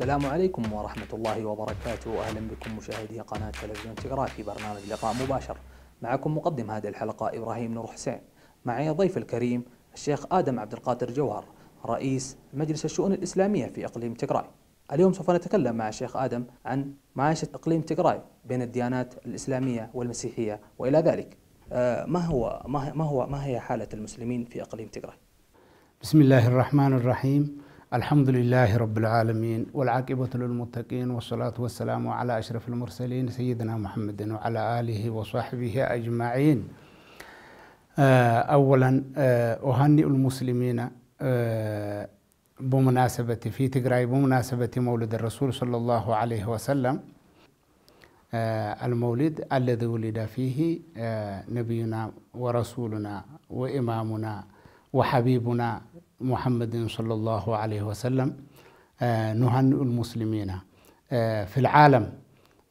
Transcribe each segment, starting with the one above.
السلام عليكم ورحمة الله وبركاته أهلا بكم مشاهدي قناة تلفزيون تقرأ في برنامج لقاء مباشر معكم مقدم هذه الحلقة إبراهيم نور حسين معي ضيف الكريم الشيخ آدم عبد القادر جوهر رئيس مجلس الشؤون الإسلامية في إقليم تقرأ اليوم سوف نتكلم مع الشيخ آدم عن معايشة إقليم تقرأ بين الديانات الإسلامية والمسيحية وإلى ذلك آه، ما هو ما هو ما هي حالة المسلمين في إقليم تقرأ بسم الله الرحمن الرحيم الحمد لله رب العالمين والعاقبة للمتقين والصلاة والسلام على أشرف المرسلين سيدنا محمد وعلى آله وصحبه أجمعين آه، أولا آه، أهنئ المسلمين آه، بمناسبة في تقرأي بمناسبة مولد الرسول صلى الله عليه وسلم المولد الذي ولد فيه نبينا ورسولنا وإمامنا وحبيبنا محمد صلى الله عليه وسلم آه، نهنئ المسلمين آه، في العالم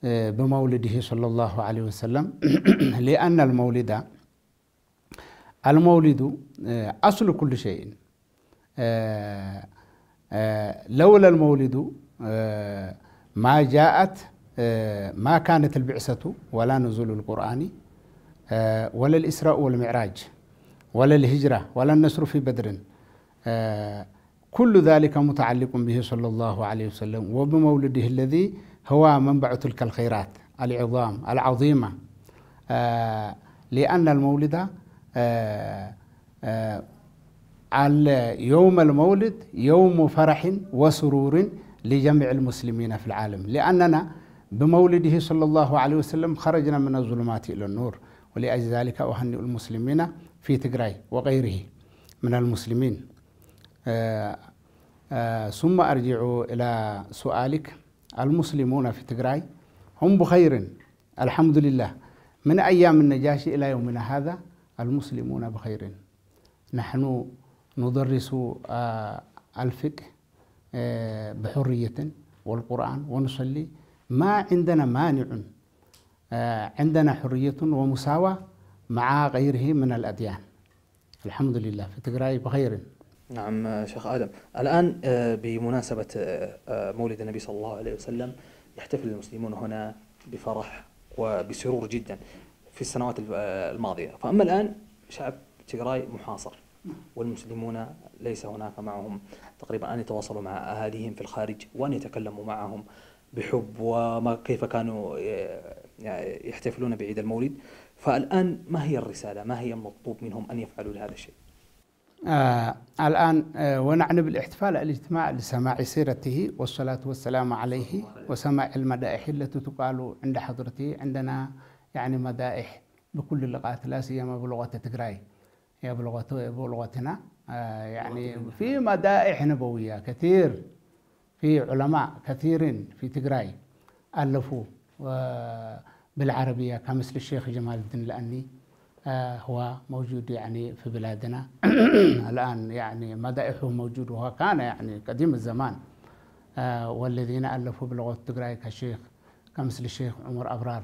آه، بمولده صلى الله عليه وسلم لأن المولد المولد أصل كل شيء لولا المولد ما جاءت ما كانت البعثة ولا نزول القرآن ولا الإسراء والمعراج ولا الهجرة ولا النصر في بدر آه، كل ذلك متعلق به صلى الله عليه وسلم وبمولده الذي هو منبع تلك الخيرات العظام العظيمة آه، لأن المولد آه، يوم المولد يوم فرح وسرور لجميع المسلمين في العالم لأننا بمولده صلى الله عليه وسلم خرجنا من الظلمات إلى النور ولأجل ذلك أهنئ المسلمين في تجراي وغيره من المسلمين آه، آه، ثم أرجع إلى سؤالك المسلمون في تجراي هم بخير الحمد لله من أيام النجاشي إلى يومنا هذا المسلمون بخير نحن ندرس آه، الفقه بحرية والقرآن ونصلي ما عندنا مانع عندنا حرية ومساواة مع غيره من الأديان الحمد لله في تجراي بخير نعم شيخ آدم الآن آه، بمناسبة آه، آه، مولد النبي صلى الله عليه وسلم يحتفل المسلمون هنا بفرح وبسرور جدا في السنوات الماضية فأما الآن شعب تجراي محاصر والمسلمون ليس هناك معهم تقريبا أن يتواصلوا مع أهاليهم في الخارج وأن يتكلموا معهم بحب وما كيف كانوا يحتفلون بعيد المولد فالآن ما هي الرسالة ما هي المطلوب منهم أن يفعلوا لهذا الشيء آه الآن آه ونعني بالاحتفال الاجتماع لسماع سيرته والصلاة والسلام عليه وسماع المدائح التي تقال عند حضرته عندنا يعني مدائح بكل اللغات لا سيما بلغة تجراي بلغة بلغتنا آه يعني في مدائح نبوية كثير في علماء كثير في تجراي ألفوا بالعربية كمثل الشيخ جمال الدين الأني هو موجود يعني في بلادنا الآن يعني مدائحه موجود وهو كان يعني قديم الزمان آه، والذين ألفوا بلغة تقراي كشيخ كمثل الشيخ عمر أبرار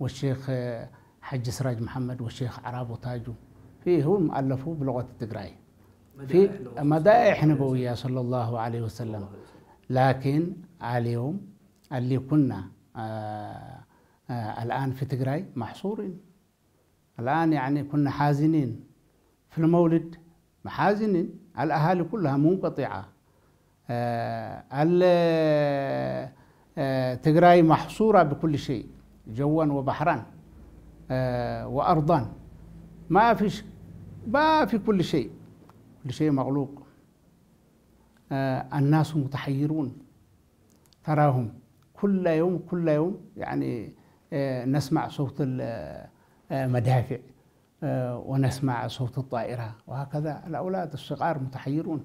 والشيخ آه، حج سراج محمد والشيخ عراب وتاجو فيهم ألفوا بلغة التقراي في مدائح نبوية صلى الله عليه وسلم لكن اليوم اللي كنا آآ آه، آآ الآن في تقراي محصورين الآن يعني كنا حازنين في المولد حازنين الأهالي كلها منقطعة آه، آه، تقراي محصورة بكل شيء جوا وبحرا آه، وأرضا ما فيش ما في كل شيء كل شيء مغلوق الناس متحيرون تراهم كل يوم كل يوم يعني نسمع صوت ال مدافع آه، ونسمع صوت الطائرة وهكذا الأولاد الصغار متحيرون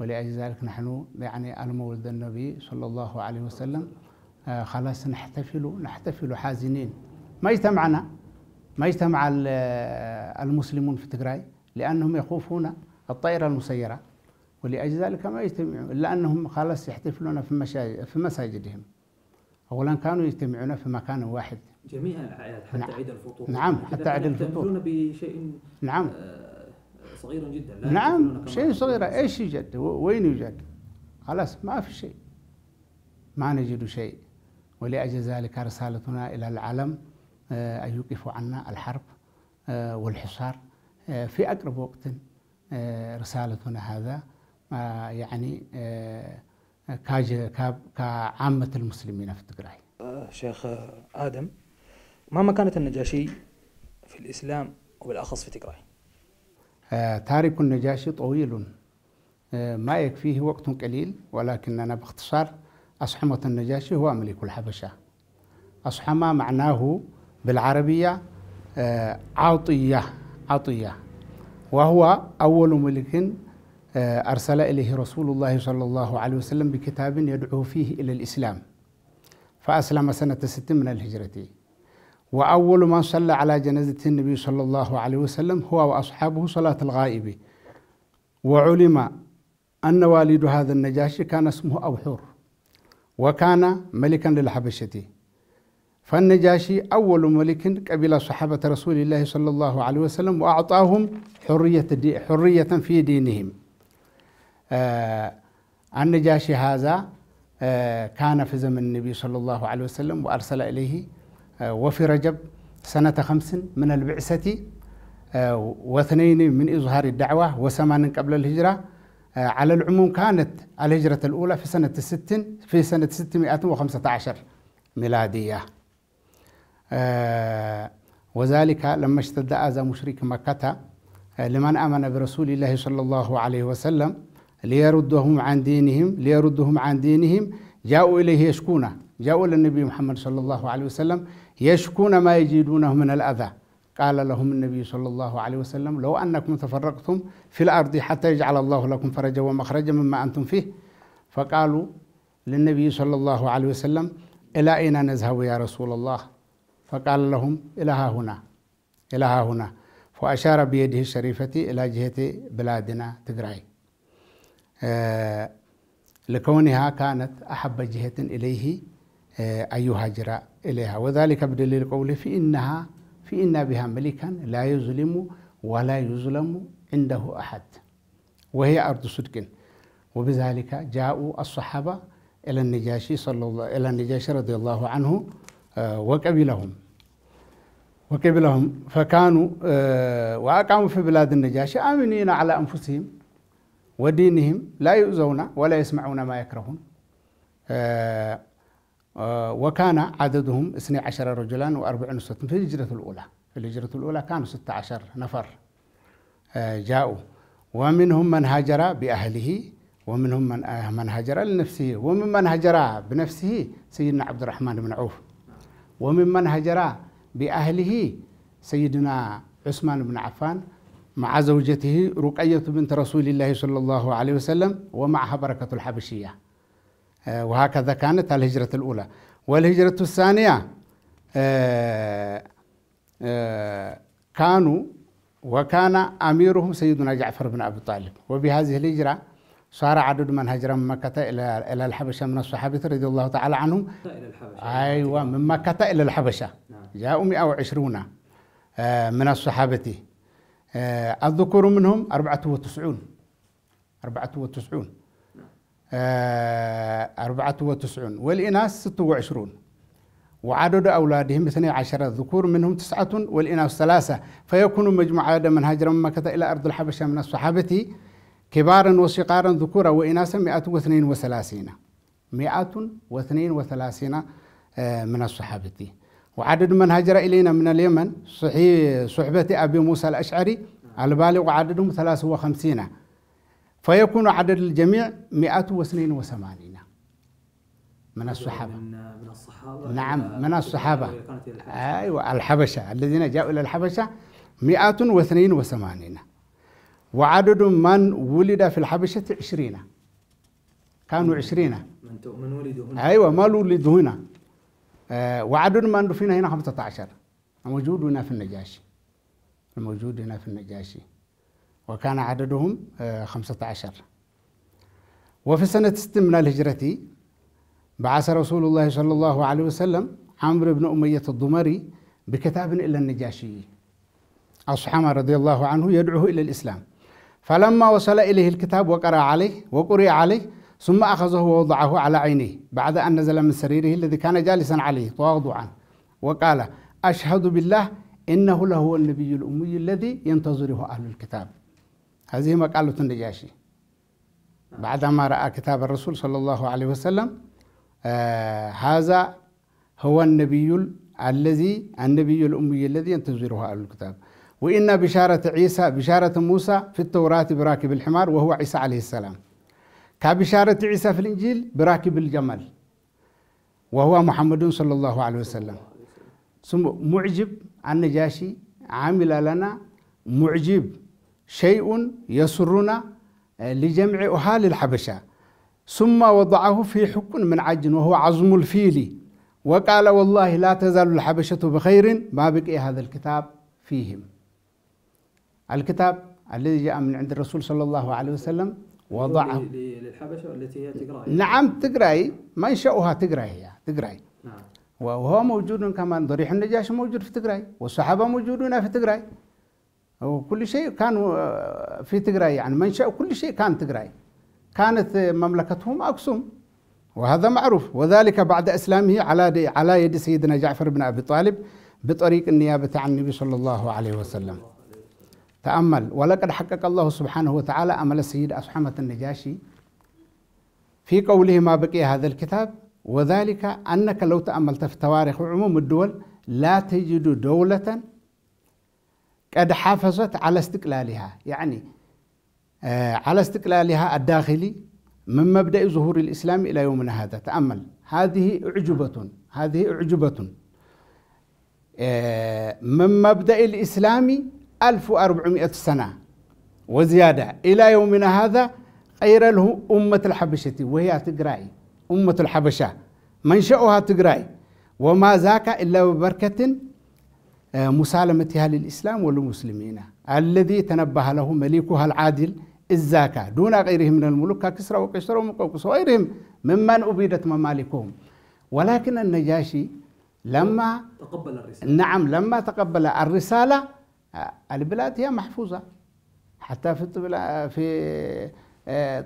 ولأجل ذلك نحن يعني المولد النبي صلى الله عليه وسلم آه، خلاص نحتفل نحتفل حازنين ما اجتمعنا ما اجتمع آه، المسلمون في تجراي لأنهم يخوفون الطائرة المسيرة ولأجل ذلك ما يجتمعون إلا أنهم خلاص يحتفلون في, في مساجدهم أولا كانوا يجتمعون في مكان واحد جميع الاعياد حتى نعم. عيد الفطور نعم حتى عيد الفطور بشيء نعم آه، صغير جدا لا نعم شيء صغير ايش يوجد؟ وين يوجد؟ خلاص ما في شيء ما نجد شيء ولأجل ذلك رسالتنا إلى العالم آه، أن يوقفوا عنا الحرب آه، والحصار في أقرب وقت رسالتنا هذا يعني كعامة المسلمين في تقراي شيخ آدم مهما كانت النجاشي في الإسلام وبالأخص في تقرأي تاريخ آه، تارك النجاشي طويل آه، ما يكفيه وقت قليل ولكن أنا باختصار أصحمة النجاشي هو ملك الحبشة أصحمة معناه بالعربية آه، عطية عطية وهو أول ملك أرسل إليه رسول الله صلى الله عليه وسلم بكتاب يدعو فيه إلى الإسلام فأسلم سنة ست من الهجرة وأول من صلى على جنازة النبي صلى الله عليه وسلم هو وأصحابه صلاة الغائب وعلم أن والد هذا النجاشي كان اسمه أبحور وكان ملكا للحبشة فالنجاشي أول ملك قبل صحابة رسول الله صلى الله عليه وسلم وأعطاهم حرية, دي حرية في دينهم آه النجاشي هذا آه كان في زمن النبي صلى الله عليه وسلم وأرسل إليه آه، وفي رجب سنة خمس من البعثة آه، واثنين من إظهار الدعوة وثمان قبل الهجرة آه، على العموم كانت الهجرة الأولى في سنة الست في سنة 615 ميلادية وذلك لما اشتد أذى مشرك مكة لمن آمن برسول الله صلى الله عليه وسلم ليردهم عن دينهم ليردهم عن دينهم جاءوا إليه يشكونه جاءوا إلى النبي محمد صلى الله عليه وسلم يشكون ما يجدونه من الأذى قال لهم النبي صلى الله عليه وسلم لو أنكم تفرقتم في الأرض حتى يجعل الله لكم فرجا ومخرجا مما أنتم فيه فقالوا للنبي صلى الله عليه وسلم إلى أين نذهب يا رسول الله فقال لهم إلى ها هنا إلى ها هنا فأشار بيده الشريفة إلى جهة بلادنا تقرأي آه، لكونها كانت أحب جهة إليه أن آه، يهاجر إليها وذلك بدليل قوله في إنها في إن بها ملكا لا يظلم ولا يظلم عنده أحد وهي أرض صدق وبذلك جاءوا الصحابة إلى النجاشي صلى الله إلى النجاشي رضي الله عنه آه، وقبلهم وقبلهم فكانوا آه، وأقاموا في بلاد النجاشي آمنين على أنفسهم ودينهم لا يؤذون ولا يسمعون ما يكرهون آه، آه، وكان عددهم 12 رجلا و40 أسوة في الهجرة الأولى في الهجرة الأولى كانوا 16 نفر آه، جاءوا ومنهم من هاجر بأهله ومنهم من آه، من هاجر لنفسه وممن هاجر بنفسه سيدنا عبد الرحمن بن عوف وممن هاجر بأهله سيدنا عثمان بن عفان مع زوجته رقية بنت رسول الله صلى الله عليه وسلم ومعها بركة الحبشية آه، وهكذا كانت الهجرة الأولى والهجرة الثانية آه، آه، كانوا وكان أميرهم سيدنا جعفر بن أبي طالب وبهذه الهجرة صار عدد من هجر من مكة إلى إلى الحبشة من الصحابة رضي الله تعالى عنهم أيوة من مكة إلى الحبشة نعم. جاءوا 120 من الصحابة الذكور منهم 94 94 آه، أربعة وتسعون والإناث 26 وعشرون وعدد أولادهم 12 ذكور منهم تسعة والإناث ثلاثة فيكون مجموع عدد من هاجر من مكة إلى أرض الحبشة من الصحابة كبارا وصغارا ذكورا وإناثا مئة واثنين وثلاثين مئة واثنين وثلاثين آه، من الصحابة وعدد من هاجر إلينا من اليمن صحبة أبي موسى الأشعري البالغ عددهم ثلاثة وخمسين فيكون عدد الجميع 182 من الصحابة من الصحابة نعم من الصحابة أيوة الحبشة الذين جاءوا إلى الحبشة 182 وعدد من ولد في الحبشة 20 كانوا 20 من ولدوا هنا أيوة ما ولدوا هنا آه، وعدد من دفن هنا 15 موجود هنا في النجاشي موجود هنا في النجاشي وكان عددهم آه، خمسة عشر وفي سنة ست من الهجرة بعث رسول الله صلى الله عليه وسلم عمرو بن أمية الضمري بكتاب إلى النجاشي أصحاب رضي الله عنه يدعوه إلى الإسلام فلما وصل إليه الكتاب وقرأ عليه وقرئ عليه ثم أخذه ووضعه على عينيه بعد أن نزل من سريره الذي كان جالسا عليه تواضعا وقال أشهد بالله إنه لهو النبي الأمي الذي ينتظره أهل الكتاب هذه ما قالوا النجاشي بعدما رأى كتاب الرسول صلى الله عليه وسلم آه هذا هو النبي الذي النبي الأمي الذي ينتظره أهل الكتاب وإن بشارة عيسى بشارة موسى في التوراة براكب الحمار وهو عيسى عليه السلام كبشارة عيسى في الإنجيل براكب الجمل وهو محمد صلى الله عليه وسلم ثم معجب النجاشي عمل لنا معجب شيء يسرنا آه، لجمع أهال الحبشة ثم وضعه في حكم من عجن وهو عظم الفيل وقال والله لا تزال الحبشة بخير ما بقي هذا الكتاب فيهم الكتاب الذي جاء من عند الرسول صلى الله عليه وسلم وضعه للحبشة التي هي تقرأ نعم تقرأي منشأها تقرأي تقرأي نعم وهو موجود كمان ضريح النجاشي موجود في تقرأي والصحابة موجودون في تقرأي وكل شيء كانوا آه، في تقراي يعني منشأ وكل شيء كان تقراي كانت آه، مملكتهم أكسوم وهذا معروف وذلك بعد إسلامه على على يد سيدنا جعفر بن أبي طالب بطريق النيابة عن النبي صلى الله عليه وسلم تأمل ولقد حقق الله سبحانه وتعالى أمل السيد أسحمة النجاشي في قوله ما بقي هذا الكتاب وذلك أنك لو تأملت في تواريخ عموم الدول لا تجد دولة قد حافظت على استقلالها يعني آه، على استقلالها الداخلي من مبدأ ظهور الإسلام إلى يومنا هذا تأمل هذه أعجبة هذه أعجبة آه، من مبدأ الإسلام 1400 سنة وزيادة إلى يومنا هذا غير له أمة الحبشة وهي تقرأي أمة الحبشة منشأها تقرأي وما ذاك إلا ببركة آه، مسالمتها للإسلام والمسلمين الذي تنبه له مليكها العادل الزاكا دون غيره من الملوك ككسرى وقيصر ومقوقس وغيرهم ممن أبيدت ممالكهم ولكن النجاشي لما تقبل الرسالة نعم لما تقبل الرسالة آه، البلاد هي محفوظة حتى في آه، في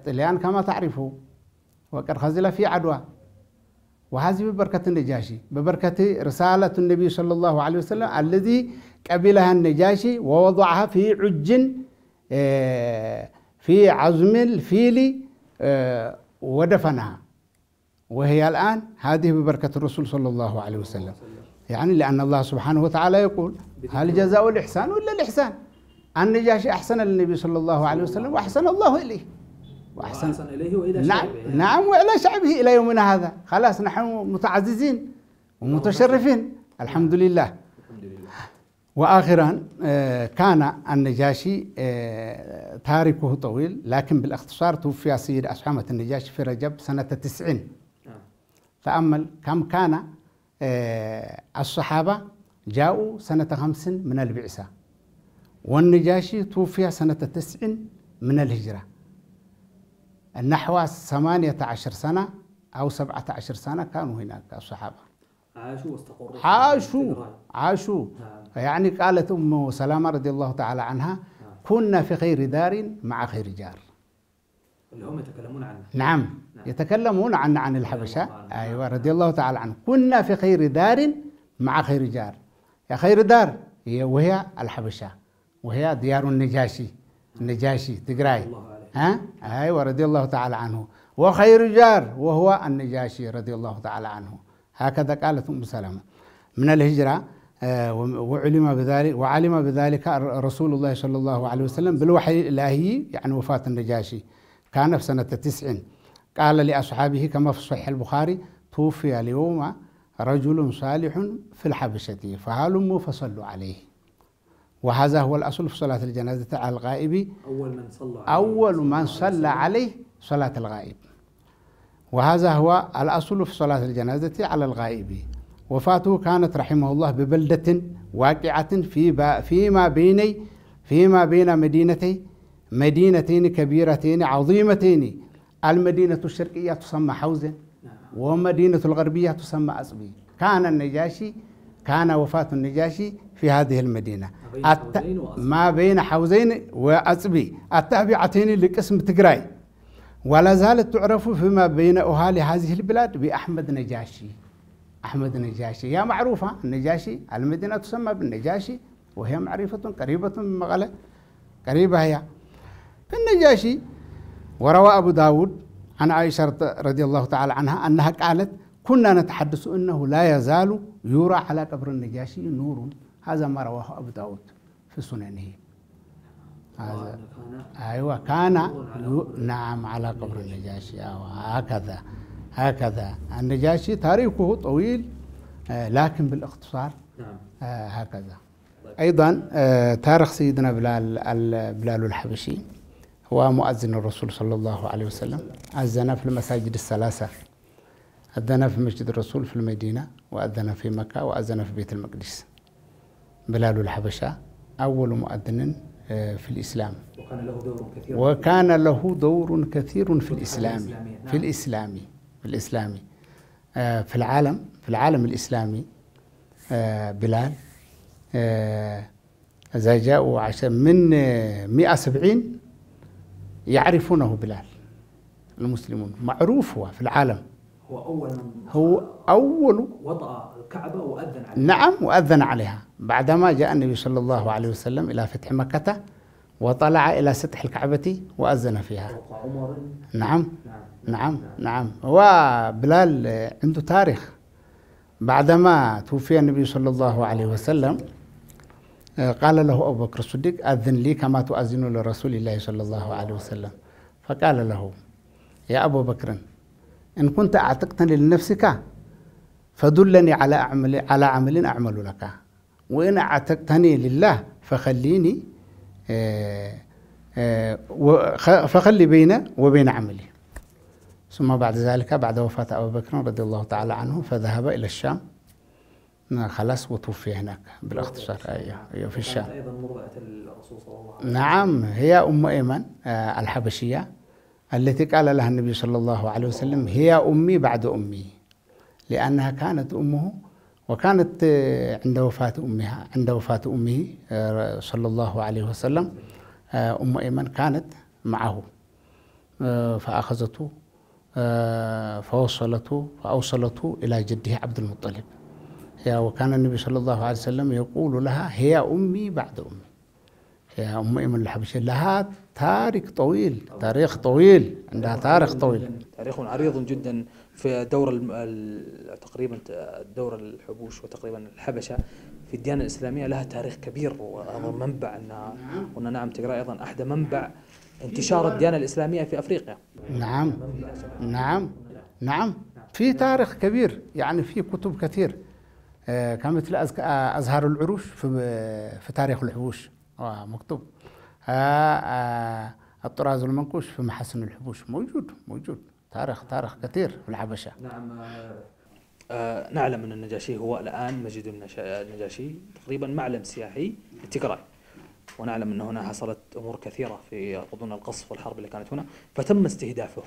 طليان كما تعرفوا وقد خزل في عدوى وهذه ببركة النجاشي ببركة رسالة النبي صلى الله عليه وسلم الذي قبلها النجاشي ووضعها في عج آه، في عزم الفيل آه، ودفنها وهي الآن هذه ببركة الرسول صلى الله عليه وسلم يعني لأن الله سبحانه وتعالى يقول هل جزاء الإحسان ولا الإحسان النجاشي أحسن للنبي صلى الله عليه وسلم وأحسن الله إليه وأحسن, إليه وإلى نعم شعبه نعم وإلى شعبه إلى يومنا هذا خلاص نحن متعززين ومتشرفين الحمد لله وآخرا آه، كان النجاشي آه، تاركه طويل لكن بالاختصار توفي سيد أشعمة النجاشي في رجب سنة تسعين تأمل آه. كم كان الصحابة جاءوا سنة خمس من البعثة والنجاشي توفي سنة تسعين من الهجرة نحو 18 سنة أو 17 سنة كانوا هناك الصحابة عاشوا واستقروا عاشوا عاشوا نعم. يعني قالت أم سلامة رضي الله تعالى عنها نعم. كنا في خير دار مع خير جار اللي هم يتكلمون عنه نعم, نعم. يتكلمون عن عن الحبشة أيوة رضي نعم. الله تعالى عنه كنا في خير دار مع خير جار يا خير دار هي وهي الحبشة وهي ديار النجاشي النجاشي نعم. تقراي ها أيوة رضي الله تعالى عنه وخير جار وهو النجاشي رضي الله تعالى عنه هكذا قالت أم سلمة من الهجرة آه، وعلم بذلك وعلم بذلك رسول الله صلى الله عليه وسلم بالوحي الإلهي يعني وفاة النجاشي كان في سنة تسع قال لأصحابه كما في صحيح البخاري توفي اليوم رجل صالح في الحبشة فهلموا فصلوا عليه وهذا هو الأصل في صلاة الجنازة على الغائب أول من صلى عليه أول من صلى عليه صلاة الغائب وهذا هو الأصل في صلاة الجنازة على الغائب وفاته كانت رحمه الله ببلدة واقعة في فيما بين فيما بين مدينتي مدينتين كبيرتين عظيمتين المدينة الشرقية تسمى حوزن نعم. ومدينة الغربية تسمى أصبي كان النجاشي كان وفاة النجاشي في هذه المدينة أت... ما بين حوزين وأصبي التابعتين لقسم تقراي ولا زالت تعرف فيما بين أهالي هذه البلاد بأحمد نجاشي أحمد نجاشي يا معروفة النجاشي المدينة تسمى بالنجاشي وهي معرفة قريبة من مغلة قريبة هي النجاشي وروى أبو داود عن عائشة رضي الله تعالى عنها أنها قالت كنا نتحدث أنه لا يزال يرى على قبر النجاشي نور هذا ما رواه أبو داود في سننه هذا أيوة كان نعم على قبر النجاشي آه، هكذا هكذا النجاشي تاريخه طويل آه، لكن بالاختصار نعم. آه، هكذا أيضا تاريخ سيدنا بلال بلال الحبشي هو مؤذن الرسول صلى الله عليه وسلم أذن في المساجد الثلاثة أذن في مسجد الرسول في المدينة وأذن في مكة وأذن في بيت المقدس بلال الحبشة أول مؤذن آه، في الإسلام وكان له دور كثير وكان له دور كثير في الإسلام في نعم. الإسلام في الإسلام آه، في العالم في العالم الإسلامي آه، بلال إذا جاءوا عشان من 170 يعرفونه بلال المسلمون معروف هو في العالم هو أول من هو أول وضع الكعبة وأذن عليها نعم وأذن عليها بعدما جاء النبي صلى الله عليه وسلم إلى فتح مكة وطلع إلى سطح الكعبة وأذن فيها عمر نعم نعم نعم وبلال عنده تاريخ بعدما توفي النبي صلى الله عليه وسلم قال له أبو بكر الصديق أذن لي كما تؤذن لرسول الله صلى الله عليه وسلم فقال له يا أبو بكر إن كنت أعتقت لنفسك فدلني على عمل على عمل أعمل لك وإن عتقتني لله فخليني آه، آه، فخلي بينه وبين عملي ثم بعد ذلك بعد وفاة أبو بكر رضي الله تعالى عنه فذهب إلى الشام خلاص وتوفي هناك بالاختصار ايوه ايوه في الشام ايضا الرسول صلى الله عليه وسلم نعم هي ام ايمن آه، الحبشيه التي قال لها النبي صلى الله عليه وسلم هي امي بعد امي لانها كانت امه وكانت آه، عند وفاة أمها عند وفاة أمه آه، صلى الله عليه وسلم آه، أم أيمن كانت معه فأخذته فوصلته فأوصلته إلى جده عبد المطلب وكان النبي صلى الله عليه وسلم يقول لها هي أمي بعد أمي يا أم إيمن الحبشية لها تاريخ طويل تاريخ طويل عندها تاريخ طويل تاريخ عريض جدا في دور تقريبا دور الحبوش وتقريبا الحبشه في الديانه الاسلاميه لها تاريخ كبير وايضا نعم. منبع انها نعم. قلنا نعم تقرا ايضا احدى منبع انتشار نعم. الديانه الاسلاميه في افريقيا نعم نعم نعم في تاريخ كبير يعني في كتب كثير آه، كمثل آه، ازهار العروش في تاريخ الحبوش آه، مكتوب الطراز المنقوش في محاسن الحبوش موجود موجود تاريخ تاريخ كثير في الحبشه نعم آه, آه، نعلم ان النجاشي هو الان مسجد النجاشي تقريبا معلم سياحي للتقراي ونعلم ان هنا حصلت امور كثيره في غضون القصف والحرب اللي كانت هنا فتم استهدافه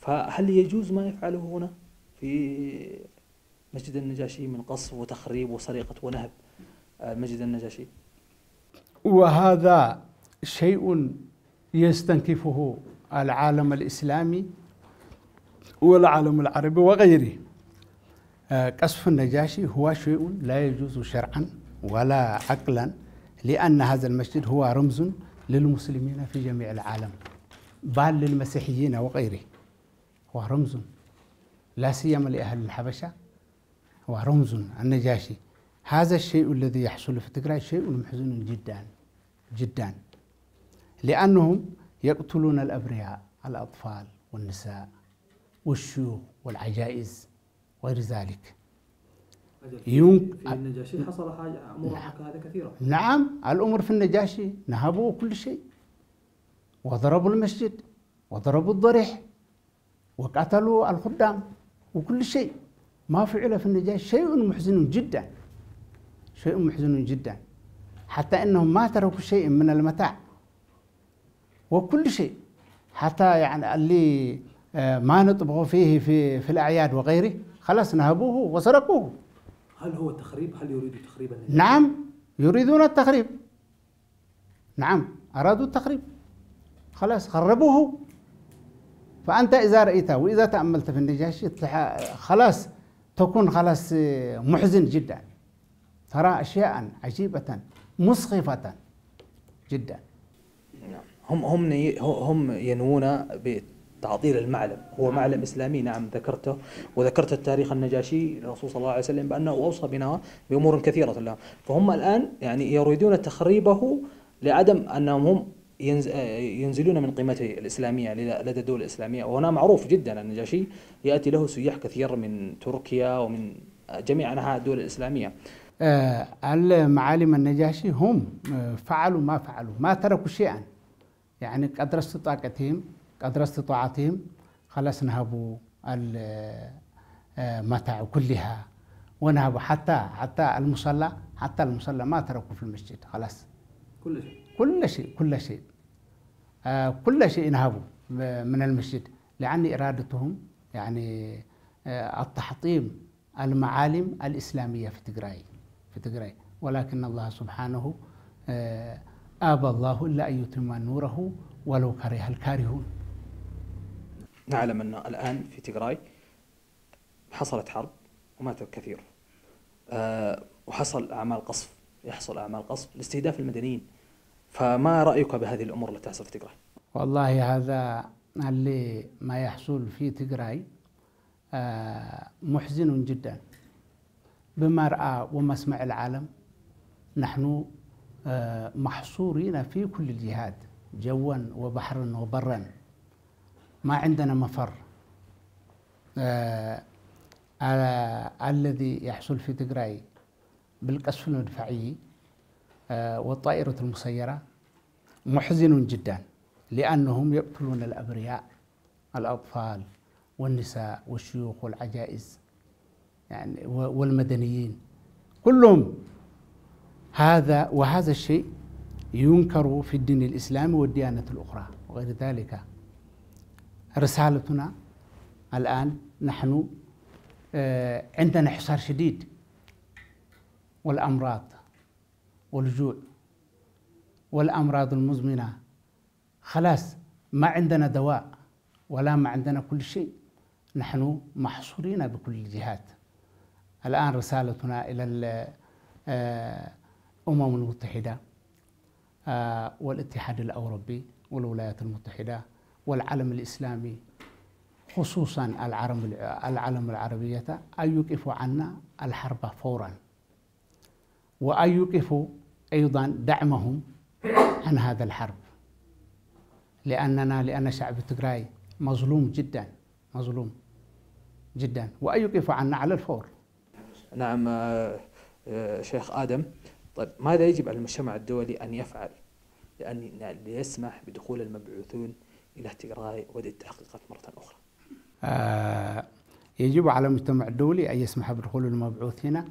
فهل يجوز ما يفعله هنا في مسجد النجاشي من قصف وتخريب وسرقه ونهب آه، مسجد النجاشي وهذا شيء يستنكفه العالم الاسلامي والعالم العربي وغيره آه، قصف النجاشي هو شيء لا يجوز شرعا ولا عقلا لأن هذا المسجد هو رمز للمسلمين في جميع العالم بل للمسيحيين وغيره هو رمز لا سيما لأهل الحبشة هو رمز النجاشي هذا الشيء الذي يحصل في تقرأ شيء محزن جدا جدا لأنهم يقتلون الأبرياء الأطفال والنساء والشيوخ والعجائز وغير ذلك في النجاشي حصل حاجة أمور نعم. كهذا كثيرة نعم الأمر في النجاشي نهبوا كل شيء وضربوا المسجد وضربوا الضريح وقتلوا الخدام وكل شيء ما فعل في النجاشي شيء محزن جدا شيء محزن جدا حتى انهم ما تركوا شيء من المتاع وكل شيء حتى يعني اللي آه، ما نطبخه فيه في في الاعياد وغيره خلاص نهبوه وسرقوه هل هو تخريب هل يريدوا تخريب نعم يريدون التخريب نعم ارادوا التخريب خلاص خربوه فانت اذا رايته واذا تاملت في النجاشي خلاص تكون خلاص آه، محزن جدا ترى اشياء عجيبه مسخفه جدا هم هم هم ينوون تعطيل المعلم هو نعم. معلم إسلامي نعم ذكرته وذكرت التاريخ النجاشي للرسول صلى الله عليه وسلم بأنه أوصى بنا بأمور كثيرة له فهم الآن يعني يريدون تخريبه لعدم أنهم هم ينزلون من قيمته الإسلامية لدى الدول الإسلامية وهنا معروف جدا النجاشي يأتي له سياح كثير من تركيا ومن جميع أنحاء الدول الإسلامية آه، المعالم النجاشي هم آه، فعلوا ما فعلوا ما تركوا شيئا يعني قدر استطاعتهم قدر استطاعتهم خلاص نهبوا المتاع آه، كلها ونهبوا حتى حتى المصلى حتى المصلى ما تركوا في المسجد خلاص كل شيء كل شيء كل شيء آه، كل شيء نهبوا من المسجد لأن إرادتهم يعني آه، التحطيم المعالم الإسلامية في تجراي في تجراي ولكن الله سبحانه آبى الله إلا أن يتم نوره ولو كره الكارهون نعلم أن الآن في تيغراي حصلت حرب ومات كثير أه وحصل أعمال قصف يحصل أعمال قصف لاستهداف المدنيين فما رأيك بهذه الأمور التي تحصل في تيغراي؟ والله هذا اللي ما يحصل في تيغراي آه، محزن جدا بما رأى ومسمع العالم نحن آه، محصورين في كل الجهات جوا وبحرا وبرا ما عندنا مفر على آه، آه، الذي يحصل في تجراي بالقصف المدفعي آه، والطائرة المسيرة محزن جدا لأنهم يقتلون الأبرياء الأطفال والنساء والشيوخ والعجائز يعني والمدنيين كلهم هذا وهذا الشيء ينكر في الدين الإسلامي والديانة الأخرى وغير ذلك رسالتنا الآن نحن آه، عندنا حصار شديد والأمراض والجوع والأمراض المزمنة خلاص ما عندنا دواء ولا ما عندنا كل شيء نحن محصورين بكل الجهات الآن رسالتنا إلى الأمم آه، المتحدة آه، والاتحاد الأوروبي والولايات المتحدة والعلم الإسلامي خصوصا العلم العلم العربية أن يوقف عنا الحرب فورا وأن يوقفوا أيضا دعمهم عن هذا الحرب لأننا لأن شعب تقراي مظلوم جدا مظلوم جدا وأن يوقفوا عنا على الفور نعم آه، آه، شيخ آدم طيب ماذا يجب على المجتمع الدولي أن يفعل لأن ليسمح بدخول المبعوثون إلى تقراي ودي تحقيقات مرة أخرى آه يجب على المجتمع الدولي أن يسمح بدخول المبعوثين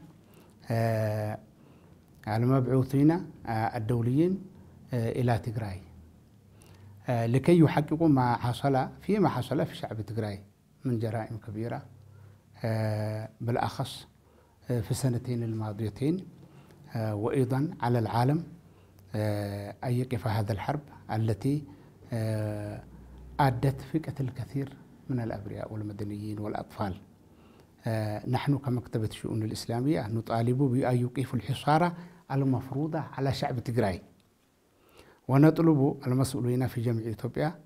آه المبعوثين آه الدوليين آه، إلى تقراي آه، لكي يحققوا ما حصل فيما حصل في شعب تقراي من جرائم كبيرة آه، بالأخص في السنتين الماضيتين وأيضا على العالم أن يقف هذا الحرب التي أدت فئة الكثير من الأبرياء والمدنيين والأطفال آه، نحن كمكتبة الشؤون الإسلامية نطالب بأن يوقفوا الحصار المفروضة على شعب تجراي ونطلب المسؤولين في جميع إثيوبيا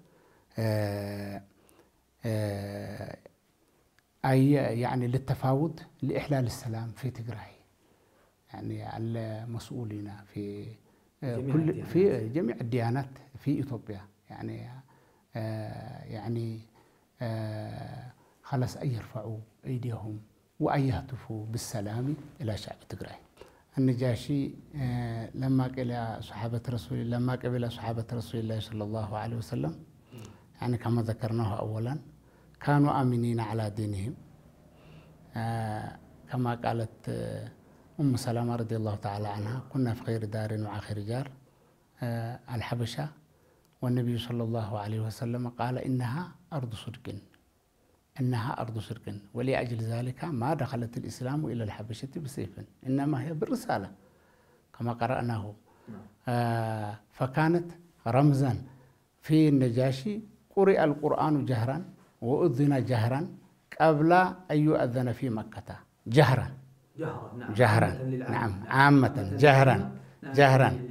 آه، آه، أي يعني للتفاوض لإحلال السلام في تجراي يعني المسؤولين في كل في جميع الديانات في إثيوبيا يعني آه، يعني آه، خلاص أن يرفعوا أيديهم وأن يهتفوا بالسلام إلى شعب تجري النجاشي آه، لما قبل صحابة رسول الله لما قبل صحابة رسول الله صلى الله عليه وسلم يعني كما ذكرناه أولا كانوا آمنين على دينهم كما قالت أم سلمة رضي الله تعالى عنها كنا في خير دار وآخر جار الحبشة والنبي صلى الله عليه وسلم قال إنها أرض صدق إنها أرض صدق ولأجل ذلك ما دخلت الإسلام إلى الحبشة بسيف إنما هي بالرسالة كما قرأناه نعم. آه فكانت رمزا في النجاشي قرئ القرآن جهرا وأذن جهرا قبل أن يؤذن في مكة جهرا جهرا نعم جهرا نعم عامة جهرا جهرا نعم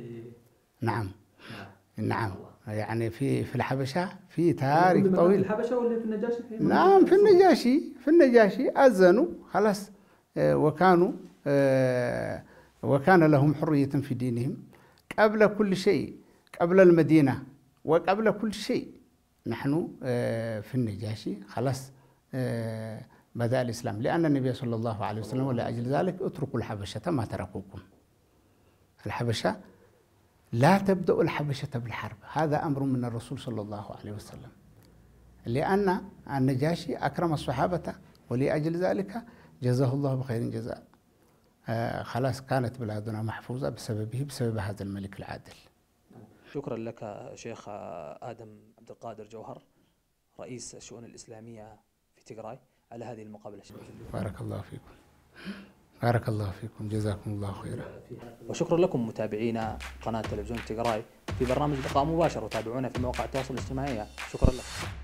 نعم, نعم. نعم. يعني في في الحبشة في تاريخ طويل في الحبشة ولا في النجاشي؟ في نعم في النجاشي في النجاشي أذنوا خلاص آه، وكانوا آه، وكان لهم حرية في دينهم قبل كل شيء قبل المدينة وقبل كل شيء نحن آه، في النجاشي خلاص بدأ الإسلام لأن النبي صلى الله عليه وسلم ولأجل ذلك اتركوا الحبشة ما تركوكم الحبشة لا تبدأ الحبشة بالحرب هذا أمر من الرسول صلى الله عليه وسلم لأن النجاشي أكرم الصحابة ولأجل ذلك جزاه الله بخير جزاء آه خلاص كانت بلادنا محفوظة بسببه بسبب هذا الملك العادل شكرا لك شيخ آدم عبد القادر جوهر رئيس الشؤون الإسلامية في تيغراي على هذه المقابلة الشريفة بارك الله فيكم بارك الله فيكم جزاكم الله خيرا وشكرا لكم متابعينا قناة تلفزيون تقراي في برنامج لقاء مباشر وتابعونا في مواقع التواصل الاجتماعي شكرا لكم